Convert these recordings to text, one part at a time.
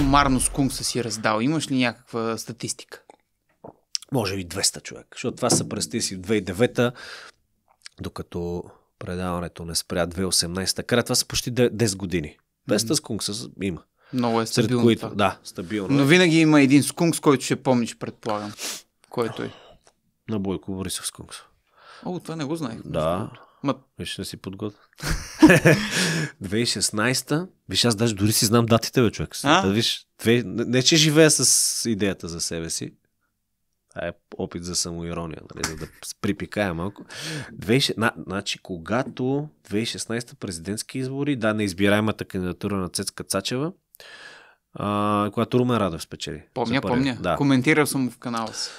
сумарно кунг са си раздал? Имаш ли някаква статистика? Може би 200 човек, защото това са прести си в 2009-та, докато предаването не спря 2018-та. Край това са почти 10 години. 200 mm-hmm. кунг са, има. Много е стабилно Сред които, това. Да, стабилно. Но е. винаги има един скунг, с който ще помниш, предполагам. Който е той? На Бойко Борисов скунг. О, това не го знаех. Да. Ма... Виж, не си подготвя. 2016-та, виж, аз даже дори си знам датите, бе, човек. А? Да, виж, две... не, че живея с идеята за себе си. Това е опит за самоирония, нали, за да припикая малко. На, значи, когато 2016-та президентски избори, да, на избираемата кандидатура на Цецка Цачева, а, която Румен Радов спечели. Помня, помня. Да. Коментирал съм в канала си.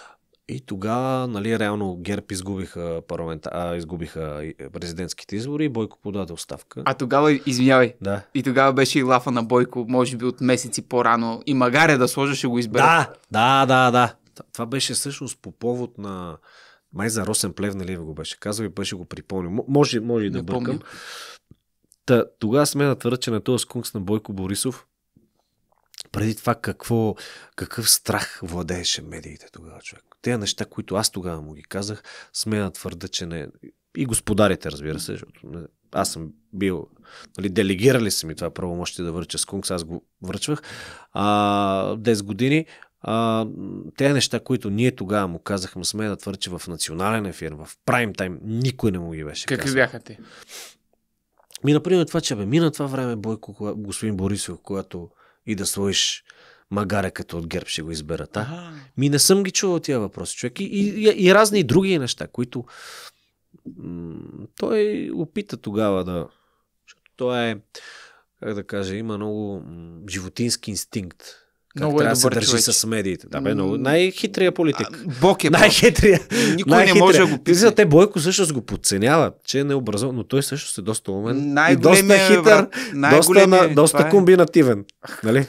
И тогава, нали, реално ГЕРБ изгубиха, парламента... а, изгубиха президентските избори и Бойко подаде оставка. А тогава, извинявай, да. и тогава беше и лафа на Бойко, може би от месеци по-рано. И магаря да сложа, ще го избере. Да, да, да, да. Това беше всъщност по повод на... Май за Росен Плев, нали, го беше казал и беше го припомнил. Може, може и да бъркам. Та, тогава сме да твърда, че на този скункс на Бойко Борисов преди това какво, какъв страх владееше медиите тогава човек. Те неща, които аз тогава му ги казах, смея твърда, че не. И господарите, разбира се, защото не... аз съм бил. Нали, делегирали са ми това правомощие да върча с Кунг, аз го връчвах. А, 10 години. А, те неща, които ние тогава му казахме, сме да твърче в национален ефир, в прайм тайм, никой не му ги беше. Какви бяха те? Ми, например, това, че бе, мина това време, Бойко, кога, господин Борисов, когато и да сложиш магаре като от ГЕРБ ще го изберат. А? Ми не съм ги чувал тия въпроси, човек. И, и, и, и разни други неща, които той опита тогава да... Защото той е, как да кажа, има много животински инстинкт. Как много е трябва е да се държи човек. с медиите. Да, бе, но най-хитрия политик. А, Бог е най-хитрия. Никой най-хитрия. не може да го пише. Те Бойко също го подценяват, че е необразован, но той също е доста умен. Най-големия, и доста хитър, брат, доста, на, е, доста комбинативен. Е... Нали?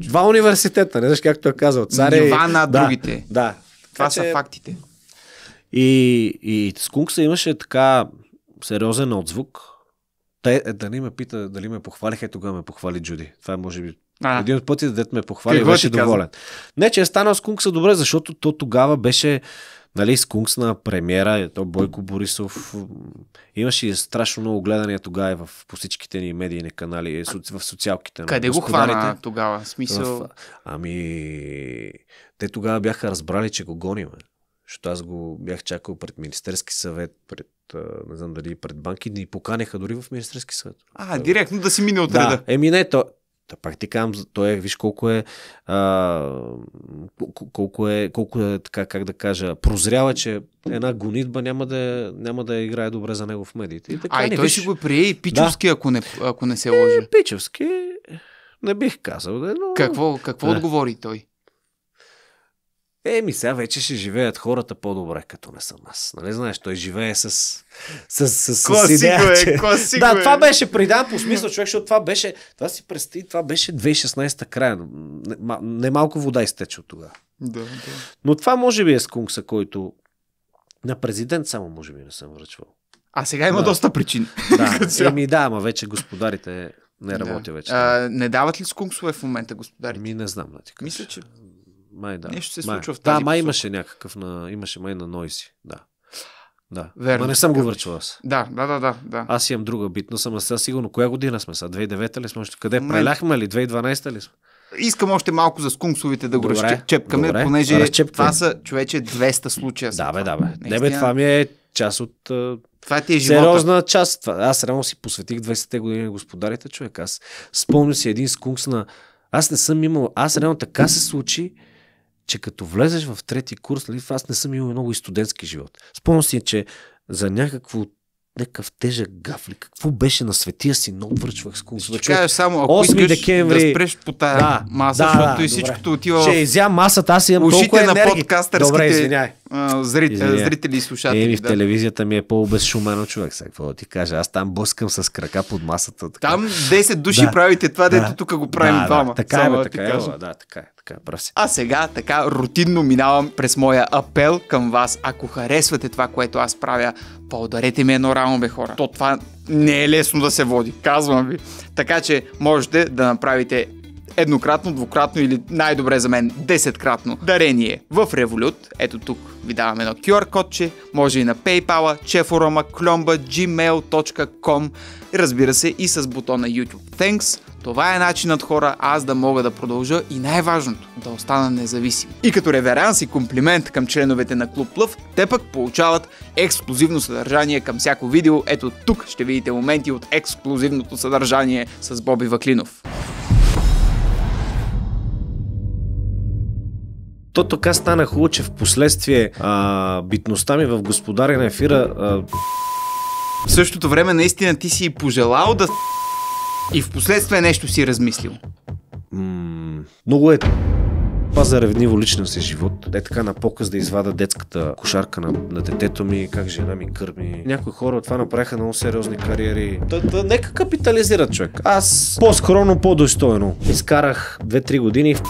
Два университета, не знаеш както е казал. Царя Нива на да, другите. Да. Това са фактите. И, и Скункса имаше така сериозен отзвук. Те, е, дали ме пита, дали ме похвалиха, и е, тогава ме похвали Джуди. Това е, може би, а. един от пъти, дете ме похвали, беше доволен. Казвам? Не, че е станал Скункса добре, защото то тогава беше нали, скункс на премиера, е то Бойко Борисов. Имаше страшно много гледания тогава и в, по всичките ни медийни канали, в социалките. Нали, Къде го хвана нали, тогава? Смисъл... В... Ами, те тогава бяха разбрали, че го гониме. Защото аз го бях чакал пред Министерски съвет, пред не знам дали пред банки, ни поканяха дори в Министерски съвет. А, директно да си мине от да. реда. Еми не, то, Та пак ти казвам, той е, виж колко е, а, колко е, колко е, така, как да кажа, прозрява, че една гонитба няма да, няма да играе добре за него в медиите. И така, а, и той виж... ще го прие и пичовски, да. ако, не, ако не се лъжи. Е, Пичевски не бих казал, да, е, но... Какво, какво да. отговори той? Еми, сега вече ще живеят хората по-добре, като не съм аз. Нали знаеш, той живее с, с, с, с, с идея, е, че... класико Да, е. това беше придан по смисъл човек, защото това беше, това си представи, това беше 2016-та края. Немалко вода изтече от тогава. Да, да. Но това може би е скункса, който на президент само може би не съм връчвал. А сега има да. доста причини. Да, еми да, ама вече господарите не работи да. вече. А, не дават ли скунксове в момента господарите? Ми не знам да ти кажа. Мисля, че май, да. Нещо се случва в тази Да, май имаше някакъв на... Имаше май на Нойси, да. Да. Верно. Ма не съм го върчил аз. Да, да, да, да, да. Аз имам друга битна, съм сега сигурно коя година сме са? 2009 ли сме? Къде? Май... Преляхме ли? 2012 ли сме? Искам още малко за скунксовите да го добре, разчепкаме, добре, понеже разчепкаме. това са човече 200 случая. Да, бе, да, бе. Наистина... Не, бе, това ми е част от... Това ти е живота. Сериозна част. Това. Аз реално си посветих 20-те години на господарите, човек. Аз спомням си един скункс на... Аз не съм имал... Аз реално така се случи, че като влезеш в трети курс, нали, аз не съм имал много и студентски живот. Спомням си, че за някакво някакъв тежък гафли, Какво беше на светия си, но връчвах с кулсове. Ще кажеш само, ако 8 искаш декември... да спреш по тази да, маса, да, защото да, и всичкото добре. отива Ще изям масата, аз имам толкова енергия. на подкастърските добре, извиняй. Зрит, извиняй. зрители и слушатели. Еми, в да. телевизията ми е по-обезшумено човек, сега какво да ти кажа. Аз там блъскам с крака под масата. Така. Там 10 души да, правите това, да, дето тук го правим да, двама. Е, е, да, така е, така е, да, така е така пръсе. А сега така рутинно минавам през моя апел към вас. Ако харесвате това, което аз правя, поударете ми едно рамо, бе хора. То това не е лесно да се води, казвам ви. Така че можете да направите еднократно, двукратно или най-добре за мен десеткратно дарение в Revolut. Ето тук ви давам едно QR кодче, може и на PayPal, чефорома, клюмба, gmail.com, разбира се и с бутона YouTube Thanks. Това е начинът хора аз да мога да продължа и най-важното да остана независим. И като реверанс и комплимент към членовете на Клуб Плъв, те пък получават ексклюзивно съдържание към всяко видео. Ето тук ще видите моменти от ексклюзивното съдържание с Боби Ваклинов. То така стана хубаво, че в последствие битността ми в господаря на ефира... А... В същото време наистина ти си пожелал да и в последствие нещо си размислил. М- много е това за ревниво лично си живот. Е така на показ да извада детската кошарка на, на детето ми, как жена ми кърми. Някои хора от това направиха много сериозни кариери. Да, да, нека капитализират човек. Аз по-скромно, по-достойно. Изкарах 2-3 години в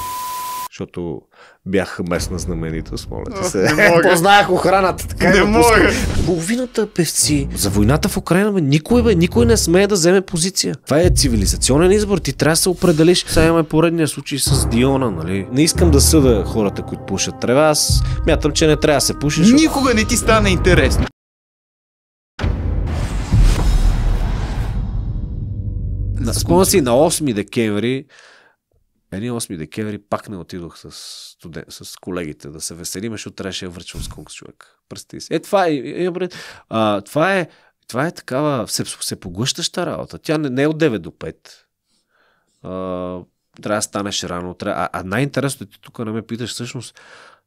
защото бях местна знаменитост, моля ти се. Не мога. Познах охраната, така не е мога. Половината певци за войната в Украина, бе, никой, бе, никой не смее да вземе позиция. Това е цивилизационен избор, ти трябва да се определиш. Сега имаме поредния случай с Диона, нали? Не искам да съда хората, които пушат трева, аз мятам, че не трябва да се пушиш. Никога не ти стане интересно. Спомня си на 8 декември Едни 8 декември пак не отидох с, студен... с колегите да се веселим, защото трябваше да връчвам конкурс човек. Пръсти си. Е, това е, е, е, а, това е, това е такава се, се поглъщаща работа. Тя не, не е от 9 до 5. А, трябва да станеш рано. Трябва... А, а най-интересното е, ти тук не ме питаш всъщност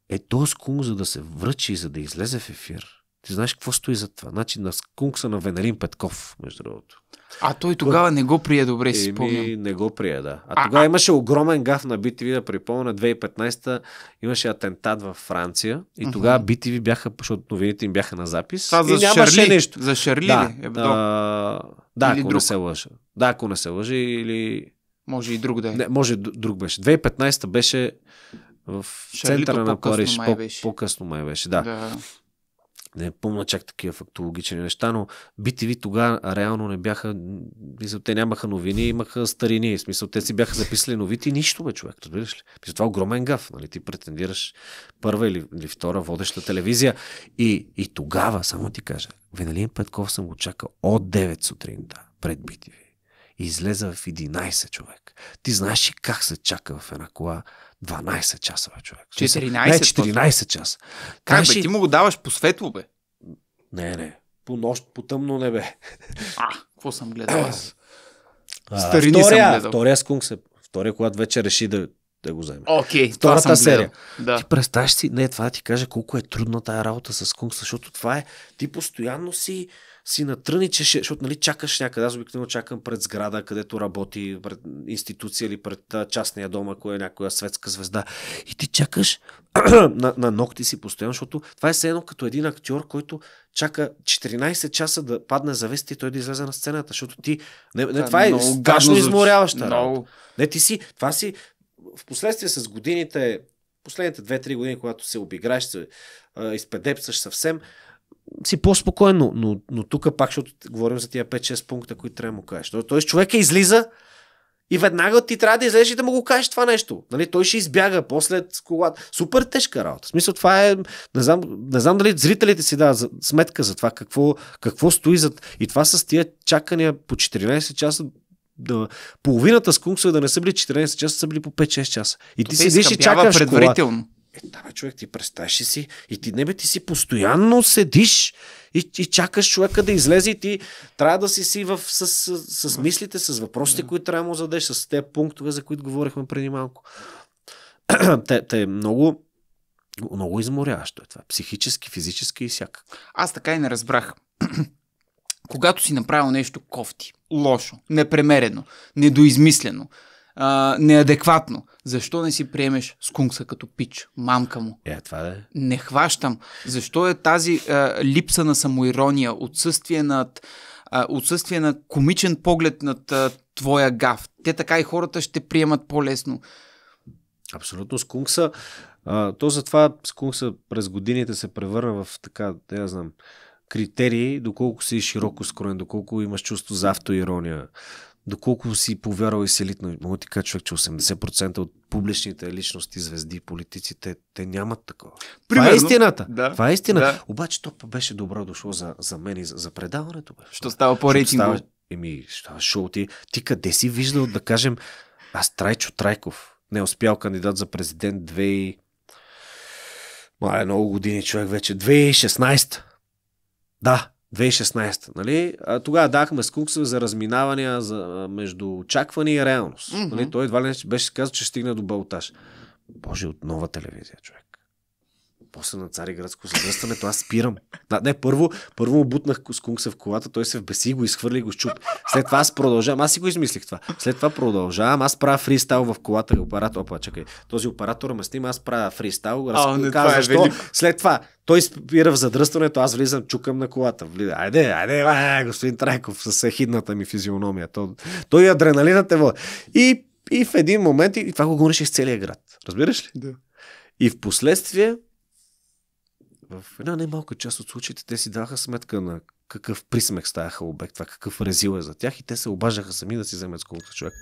е то конкурс, за да се връчи и за да излезе в ефир ти знаеш какво стои за това? Значи на скункса на Венерин Петков, между другото. А той тогава Кой... не го прие добре, си спомням. Не го прие, да. А, а тогава а... имаше огромен гаф на BTV, да припомня, 2015 та имаше атентат във Франция и uh-huh. тогава BTV бяха, защото новините им бяха на запис. Това за и нямаше Шарли. нещо. За Шарли да, Е А, да, или ако друг. не се лъжа. Да, ако не се лъжи или... Може и друг да е. Не, може друг беше. 2015 та беше в Шарлито центъра на Париж. По- по-късно май беше, да. да не е помня чак такива фактологични неща, но BTV тогава реално не бяха, мисля, те нямаха новини, имаха старини, в смисъл те си бяха записали новите и нищо бе човек, разбираш ли? Мисля, това е огромен гав, нали? Ти претендираш първа или, или втора водеща телевизия и, и тогава, само ти кажа, Венелин Петков съм го чакал от 9 сутринта пред BTV. И излезе в 11 човек. Ти знаеш ли как се чака в една кола 12 часа, бе, човек. 14, не, 14 часа. Как беше... бе, ти му го даваш по светло, бе? Не, не. По нощ, по тъмно небе. А, какво съм гледал аз? Старини втория, съм гледал. Втория скунг се... Втория, когато вече реши да, да го вземе. Окей, okay, Втората това съм серия. Да. Ти представяш си, не, това да ти кажа колко е трудна тая работа с скунг, защото това е, ти постоянно си си натръничеше, защото нали, чакаш някъде. Аз обикновено чакам пред сграда, където работи, пред институция или пред частния дом, ако е някоя светска звезда. И ти чакаш на, на ногти си постоянно, защото това е все едно като един актьор, който чака 14 часа да падне завести и той да излезе на сцената, защото ти... Не, не това е, е страшно изморяваща много... Не, ти си... Това си... В последствие с годините, последните 2-3 години, когато се обиграеш, се а, изпедепсаш съвсем, си по-спокойно, но, но тук пак, защото говорим за тия 5-6 пункта, които трябва да му кажеш. Тоест човека е излиза и веднага ти трябва да излезеш и да му го кажеш това нещо. Нали? Той ще избяга после с колата. Супер тежка работа. В смисъл това е... Не знам, не знам дали зрителите си дават сметка за това какво, какво стои зад... И това с тия чакания по 14 часа да, половината скунксове да не са били 14 часа, са били по 5-6 часа. И ти, си седиш и чакаш предварително. Е, да, човек, ти представяш си и ти не бе, ти си постоянно седиш и, и чакаш човека да излезе и ти трябва да си си в, с, с, с мислите, с въпросите, да. които трябва да му зададеш, с те пунктове, за които говорихме преди малко. те, те много много изморяващо е това. Психически, физически и всякак. Аз така и не разбрах. Когато си направил нещо кофти, лошо, непремерено, недоизмислено, а, неадекватно. Защо не си приемеш скункса като пич, мамка му? Е, това да е. Не хващам. Защо е тази а, липса на самоирония, отсъствие над а, отсъствие на комичен поглед над а, твоя гав. Те така и хората ще приемат по-лесно. Абсолютно. Скункса, а, то затова скункса през годините се превърна в така, не знам, критерии, доколко си широко скроен, доколко имаш чувство за автоирония, доколко си повярвал и си елитно, мога ти кажа човек, че 80% от публичните личности, звезди, политиците, те нямат такова. Примерно, това е истината. Да, това е истина. Да. Обаче то беше добро дошло за, за мен и за, за предаването. Бе. Що става по-рейтингово? еми, става шоу ти. Ти къде си виждал, да кажем, аз Трайчо Трайков не успял кандидат за президент 2 е много години човек вече. 2016. Да, 2016, нали? А, тогава дахме скунксове за разминавания за, между очакване и реалност. Mm-hmm. Нали? Той едва ли беше казал, че ще стигне до балтаж. Боже, от нова телевизия, човек после на Цариградско задръстването, аз спирам. Да, не, първо, първо му бутнах с кунгса в колата, той се вбеси, го изхвърли и го щуп. След това аз продължавам, аз си го измислих това. След това продължавам, аз правя фристайл в колата ли оператор. Опа, чакай, този оператор ме снима, аз правя фристайл, разказвам това е защо. След това той спира в задръстването, аз влизам, чукам на колата. Влиза. Айде, айде, айде, господин Трайков, с хидната ми физиономия. То, той адреналинът е въл. И, и в един момент, и това го гониш с целия град. Разбираш ли? Да. И в последствие в една немалка част от случаите те си даха сметка на какъв присмех ставаха обект, това какъв резил е за тях и те се обажаха сами да си вземат с човек.